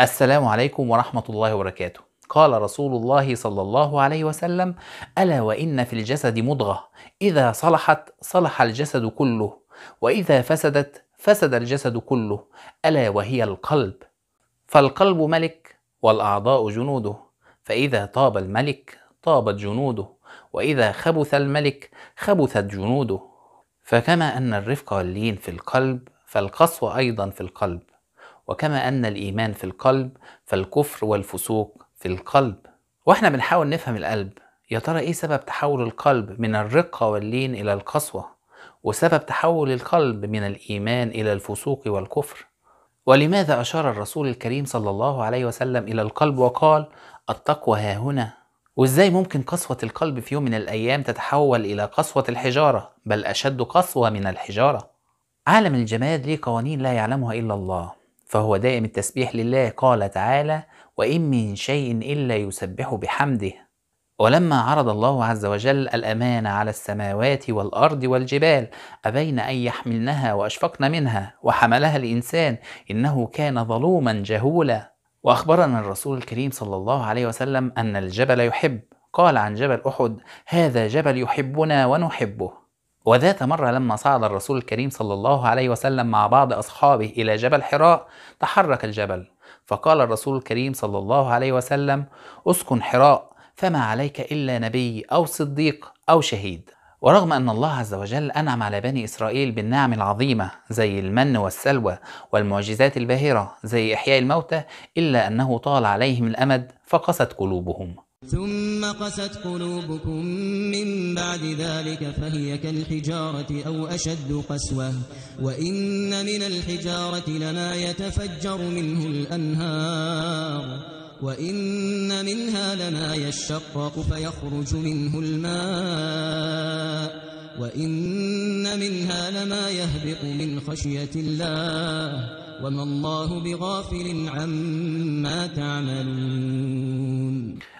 السلام عليكم ورحمة الله وبركاته قال رسول الله صلى الله عليه وسلم ألا وإن في الجسد مضغة إذا صلحت صلح الجسد كله وإذا فسدت فسد الجسد كله ألا وهي القلب فالقلب ملك والأعضاء جنوده فإذا طاب الملك طابت جنوده وإذا خبث الملك خبثت جنوده فكما أن الرفق واللين في القلب فالقسوة أيضا في القلب وكما أن الإيمان في القلب فالكفر والفسوق في القلب وإحنا بنحاول نفهم القلب يا ترى إيه سبب تحول القلب من الرقة واللين إلى القسوة وسبب تحول القلب من الإيمان إلى الفسوق والكفر ولماذا أشار الرسول الكريم صلى الله عليه وسلم إلى القلب وقال التقوى ها هنا وإزاي ممكن قسوة القلب في يوم من الأيام تتحول إلى قسوة الحجارة بل أشد قسوة من الحجارة عالم الجماد ليه قوانين لا يعلمها إلا الله فهو دائم التسبيح لله قال تعالى وإن من شيء إلا يسبح بحمده ولما عرض الله عز وجل الأمانة على السماوات والأرض والجبال أبين أن يحملنها وأشفقن منها وحملها الإنسان إنه كان ظلوما جهولا وأخبرنا الرسول الكريم صلى الله عليه وسلم أن الجبل يحب قال عن جبل أحد هذا جبل يحبنا ونحبه وذات مرة لما صعد الرسول الكريم صلى الله عليه وسلم مع بعض أصحابه إلى جبل حراء تحرك الجبل فقال الرسول الكريم صلى الله عليه وسلم اسكن حراء فما عليك إلا نبي أو صديق أو شهيد ورغم أن الله عز وجل أنعم على بني إسرائيل بالنعم العظيمة زي المن والسلوى والمعجزات الباهرة زي إحياء الموتى إلا أنه طال عليهم الأمد فقست قلوبهم ثم قست قلوبكم من بعد ذلك فهي كالحجارة أو أشد قسوة وإن من الحجارة لما يتفجر منه الأنهار وإن منها لما يشقق فيخرج منه الماء وإن منها لما يهبط من خشية الله وما الله بغافل عما تعملون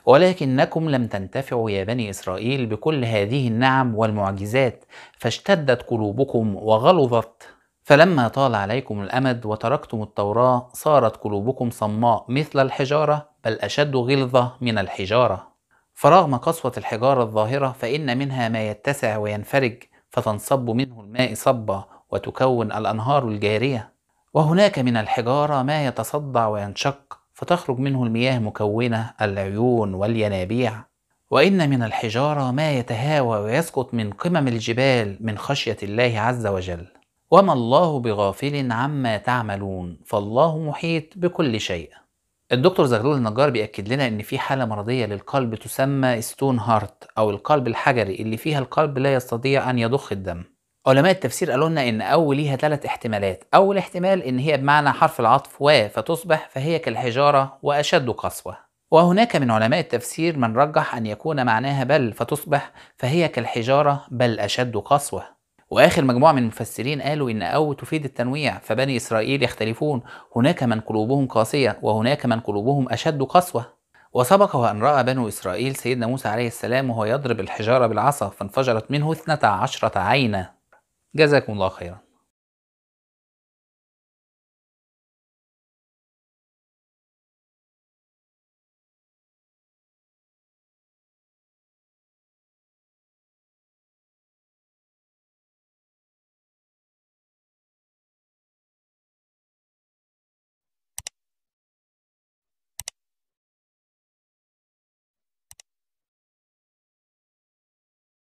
ولكنكم لم تنتفعوا يا بني إسرائيل بكل هذه النعم والمعجزات فاشتدت قلوبكم وغلظت فلما طال عليكم الأمد وتركتم التوراة صارت قلوبكم صماء مثل الحجارة بل أشد غلظة من الحجارة فرغم قسوة الحجارة الظاهرة فإن منها ما يتسع وينفرج فتنصب منه الماء صبا وتكون الأنهار الجارية وهناك من الحجارة ما يتصدع وينشق فتخرج منه المياه مكونة العيون والينابيع وإن من الحجارة ما يتهاوى ويسقط من قمم الجبال من خشية الله عز وجل وما الله بغافل عما تعملون فالله محيط بكل شيء الدكتور زغلول النجار بيأكد لنا إن في حالة مرضية للقلب تسمى ستون هارت أو القلب الحجري اللي فيها القلب لا يستطيع أن يضخ الدم علماء التفسير قالوا لنا ان او ليها ثلاث احتمالات اول احتمال ان هي بمعنى حرف العطف و فتصبح فهي كالحجاره واشد قسوه وهناك من علماء التفسير من رجح ان يكون معناها بل فتصبح فهي كالحجاره بل اشد قسوه واخر مجموعه من المفسرين قالوا ان او تفيد التنويع فبني اسرائيل يختلفون هناك من قلوبهم قاسيه وهناك من قلوبهم اشد قسوه وسبق وأن رأى بنو إسرائيل سيدنا موسى عليه السلام وهو يضرب الحجارة بالعصا فانفجرت منه اثنتا عشرة عينا جزاكم الله خيرا